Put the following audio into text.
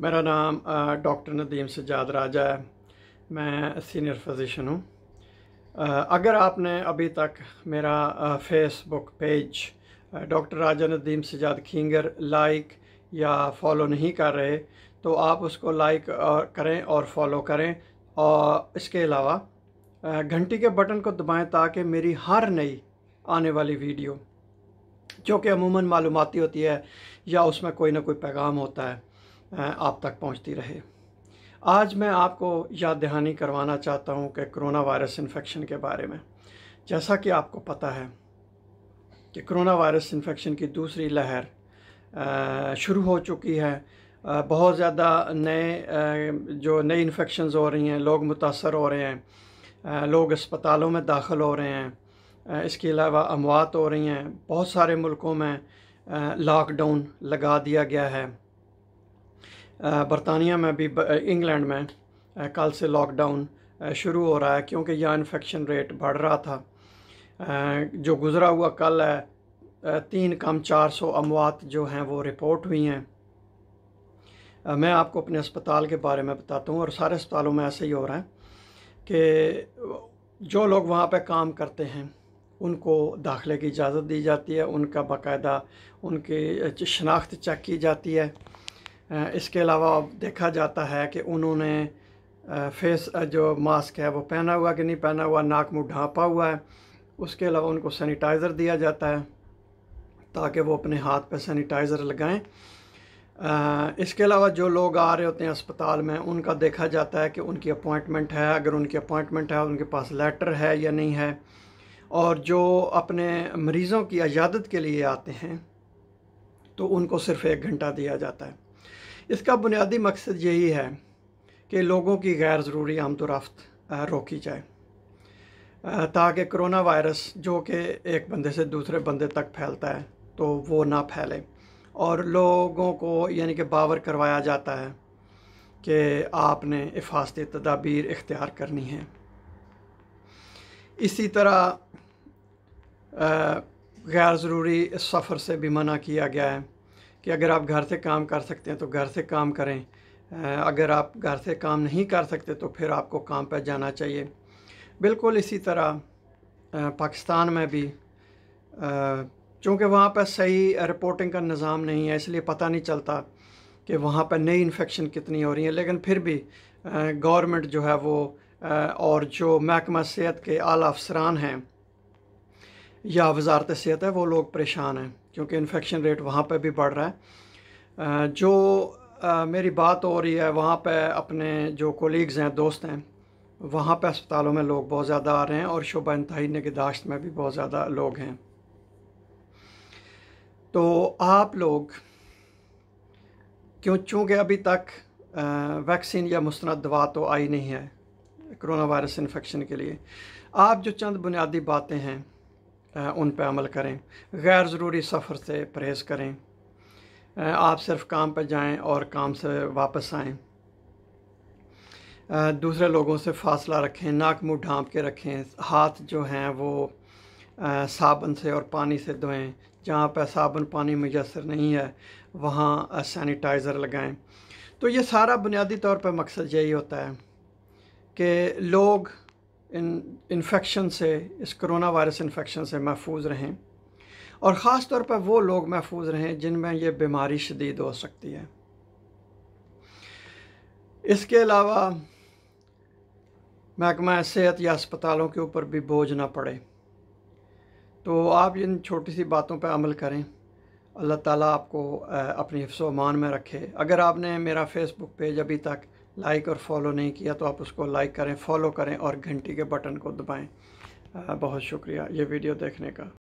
मेरा नाम डॉक्टर नदीम सजाद राजा है मैं सीनियर फिजिशन हूँ अगर आपने अभी तक मेरा Facebook page doctor Raja Nadeem Sajjad Khinger like या फॉलो नहीं कर रहे तो आप उसको लाइक करें और फॉलो करें और इसके अलावा घंटी के बटन को दबाएं ताकि मेरी हर नई आने वाली वीडियो जो कि अमूमन मालूमती होती है या उसमें कोई ना कोई पैगाम होता है आप तक पहुंचती रहे आज मैं आपको याद दहानी करवाना चाहता हूं कि कोरोना वायरस इन्फेक्शन के बारे में जैसा कि आपको पता है कि कोरोना वायरस इन्फेक्शन की दूसरी लहर शुरू हो चुकी है बहुत ज़्यादा नए जो नई इन्फेक्शन हो रही हैं लोग मुतासर हो रहे हैं लोग अस्पतालों में दाखिल हो रहे हैं इसके अलावा अमवात हो रही हैं बहुत सारे मुल्कों में लॉकडाउन लगा दिया गया है बरतानिया में भी इंग्लैंड में कल से लॉकडाउन शुरू हो रहा है क्योंकि यहाँ इन्फेक्शन रेट बढ़ रहा था जो गुज़रा हुआ कल है तीन कम चार सौ अमवात जो हैं वो रिपोर्ट हुई हैं मैं आपको अपने अस्पताल के बारे में बताता हूँ और सारे अस्पतालों में ऐसे ही हो रहा है कि जो लोग वहाँ पे काम करते हैं उनको दाखिले की इजाज़त दी जाती है उनका बाकायदा उनकी शनाख्त चेक की जाती है इसके अलावा देखा जाता है कि उन्होंने फेस जो मास्क है वो पहना हुआ कि नहीं पहना हुआ नाक मुंह ढांपा हुआ है उसके अलावा उनको सैनिटाइज़र दिया जाता है ताकि वो अपने हाथ पर सैनिटाइज़र लगाएं इसके अलावा जो लोग आ रहे होते हैं अस्पताल में उनका देखा जाता है कि उनकी अपॉइंटमेंट है अगर उनकी अपॉइंटमेंट है उनके पास लेटर है या नहीं है और जो अपने मरीज़ों की इजादत के लिए आते हैं तो उनको सिर्फ़ एक घंटा दिया जाता है इसका बुनियादी मकसद यही है कि लोगों की गैर ज़रूरी आमदोरफ्त रोकी जाए ताकि करोना वायरस जो कि एक बंदे से दूसरे बंदे तक फैलता है तो वो ना फैले और लोगों को यानी कि बावर करवाया जाता है कि आपने हिफाजती तदाबीर इख्तियार करनी है इसी तरह गैर ज़रूरी सफ़र से भी मना किया गया है कि अगर आप घर से काम कर सकते हैं तो घर से काम करें अगर आप घर से काम नहीं कर सकते तो फिर आपको काम पर जाना चाहिए बिल्कुल इसी तरह पाकिस्तान में भी चूँकि वहाँ पर सही रिपोर्टिंग का निज़ाम नहीं है इसलिए पता नहीं चलता कि वहाँ पर नई इन्फेक्शन कितनी हो रही है लेकिन फिर भी गवर्नमेंट जो है वो और जो महकमा सेहत के आला अफसरान हैं या वजारत सेहत है वो लोग परेशान हैं क्योंकि इन्फेक्शन रेट वहाँ पर भी बढ़ रहा है जो मेरी बात हो रही है वहाँ पर अपने जो कोलीग्स हैं दोस्त हैं वहाँ पर अस्पतालों में लोग बहुत ज़्यादा आ रहे हैं और शुबा इंतहाई निगदाश्त में भी बहुत ज़्यादा लोग हैं तो आप लोग क्यों चूँकि अभी तक वैक्सीन या मुस्ंद दवा तो आई नहीं है करोना वायरस इन्फेक्शन के लिए आप जो चंद बुनियादी बातें हैं उन पर अमल करें गैर ज़रूरी सफ़र से परहेज़ करें आप सिर्फ काम पर जाएं और काम से वापस आएं दूसरे लोगों से फासला रखें नाक मुंह ढांप के रखें हाथ जो हैं वो साबुन से और पानी से धोएं जहाँ पर साबुन पानी मुयसर नहीं है वहाँ सैनिटाइज़र लगाएं तो ये सारा बुनियादी तौर पर मकसद यही होता है कि लोग इन इन्फेक्शन से इस करोना वायरस इन्फेक्शन से महफूज रहें और ख़ास तौर पर वो लोग महफूज रहें जिनमें ये बीमारी शदीद हो सकती है इसके अलावा महकमा सेहत या अस्पतालों के ऊपर भी बोझ ना पड़े तो आप इन छोटी सी बातों पर अमल करें अल्लाह ताला आपको अपनी मान में रखे अगर आपने मेरा फेसबुक पेज अभी तक लाइक और फॉलो नहीं किया तो आप उसको लाइक करें फॉलो करें और घंटी के बटन को दबाएं बहुत शुक्रिया ये वीडियो देखने का